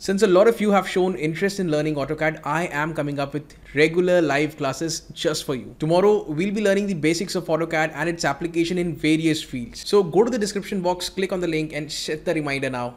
Since a lot of you have shown interest in learning AutoCAD, I am coming up with regular live classes just for you. Tomorrow, we'll be learning the basics of AutoCAD and its application in various fields. So go to the description box, click on the link and set the reminder now.